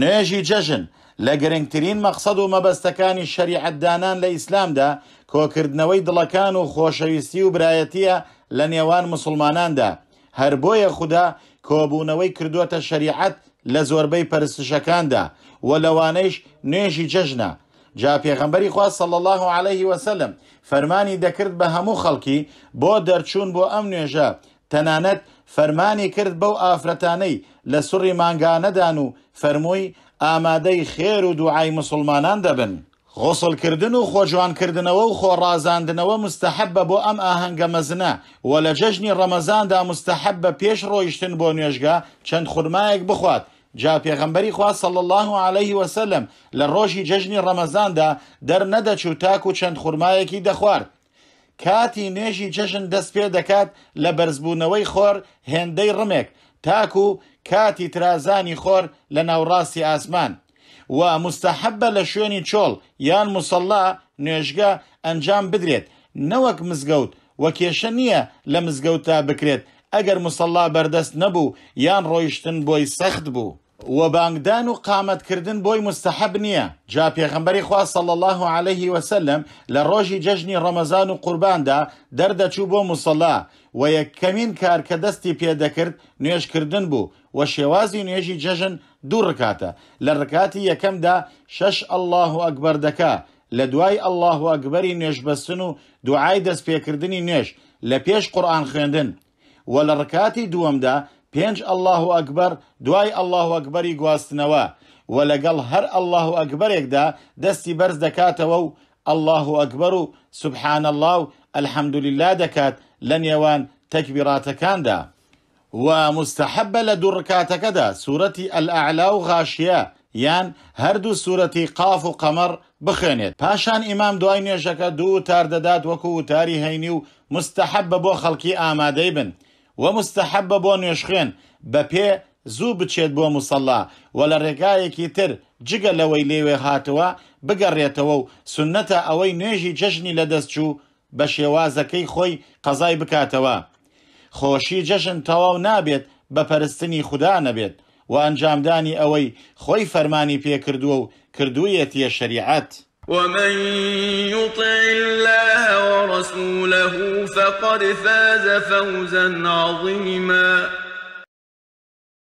نوێژی جەژن لە گرنگترین مەقصد و مەبەستەکانی شەریعەتدانان لە ئیسلامدا کۆکردنەوەی دڵەکان و خۆشەویستی و برایەتیە لە نێوان مسلماناندا هەر بۆیە خوددا کۆبوونەوەی کردوتە شەریعەت لە زۆربەی پەرستشەکاندا و لەوانەیش نوێژی جەژنە جا پێغەمبەری خوا صلی الله عليه وسلم فەرمانی دەکرد بە هەموو خەڵکی بۆ دەرچوون بۆ ئەم نوێژە تەنانەت فەرمانی کرد بەو ئافرەتانەی لە سوڕی مانگانەدان و فەرمووی ئامادەی خێر و دوعای مسلمانان دەبن غسڵکردن و خۆجوانکردنەوە و خۆڕازاندنەوە مستحبە بۆ ئەم ئاهەنگە مەزنە و لە جەژنی ڕەمەزاندا مستحب بە پێش ڕۆیشتن بۆ نوێژگا چەند خورمایەک بخوات جا پێغەمبەری خوا صل الله عليه وسلم لە ڕۆژی جەژنی ڕەمەزاندا دەرنەدەچ و تاک و چەند خورمایەکی دەخوارد کاتی نوێژی جەژن دەست پێ دەکات لە بەرزبوونەوەی خۆر هێندەی ڕمێک تاکو کاتی ترازانی خۆر لە ناوڕاستی ئاسمان و مستحبە لە شوێنی چۆڵ یان مسەڵا نوێژگە ئەنجام بدرێت نەوەک مزگەوت وە کێشە نییە لە مزگەوت تا بکرێت ئەگەر مسەڵا بەردەست نەبوو یان ڕۆیشتن بۆی سەخت بوو. وە بانگدان و قامەتکردن بۆی مستحب نییە جا پێغمبەری خوا سەڵ الله عليه وسلم لە ڕۆژی جەژنی ڕەمەزان و قورباندا دەردەچوو بۆ مووسڵا و یەکەمین کار کە دەستی پێدەکرد نوێشکردن بوو و شێوازی نوێژی جەژن دوو ڕکاتە لە ڕکاتی یەکەمدا شش الله و ئەکبەر دەکا لە دوای الله و ئەکبەری نوێژبەستن و دوعای دەستپێکردنی نوێش لە پێش قورآان خوێندن و لە ڕکاتی دووەمدا پێنج ئەله ئەکبەر دوای ئەله ئەکبەری گواستنەوە و لەگەڵ هەر ئەله ئەکبەرێکدا دەستی بەرز دەکاتەوە و ئەله ئەکبەر و سبحان الله و ئەلحەمدوللا دەکات لە نێوان تەکبیراتەکاندا و مستحبە لە دوو ڕکاتەکەدا سوورەتی ئەلعلا و غاشیە یان هەردوو سوورەتی قاف و قەمەر بخێنێت پاشان ئیمام دوای نوێژەکە دوو تار دەدات وەکو وتاری هەینی و مستحب بە بۆ خەڵکی ئامادەی بن و مستحبە بۆ نوێشخێن بە پێ زوو بچێت بۆ مسەڵا و لە ڕێگایەکی تر جگە لەوەی لێوێ هاتووە بگەڕێتەوە و سنەتە ئەوەی نوێژی جەژنی لەدەستچوو بە شێوازەکەی خۆی قەزای بکاتەوە. خۆشی جەژن تەواو نابێت بە پەرستنی خوددا نەبێت و ئەنجامدانی ئەوەی خۆی فەرمانی پێکردووە و کردوویەتیە شریعەت. ومن يطع الله ورسوله فقد فاز فوزا عظيما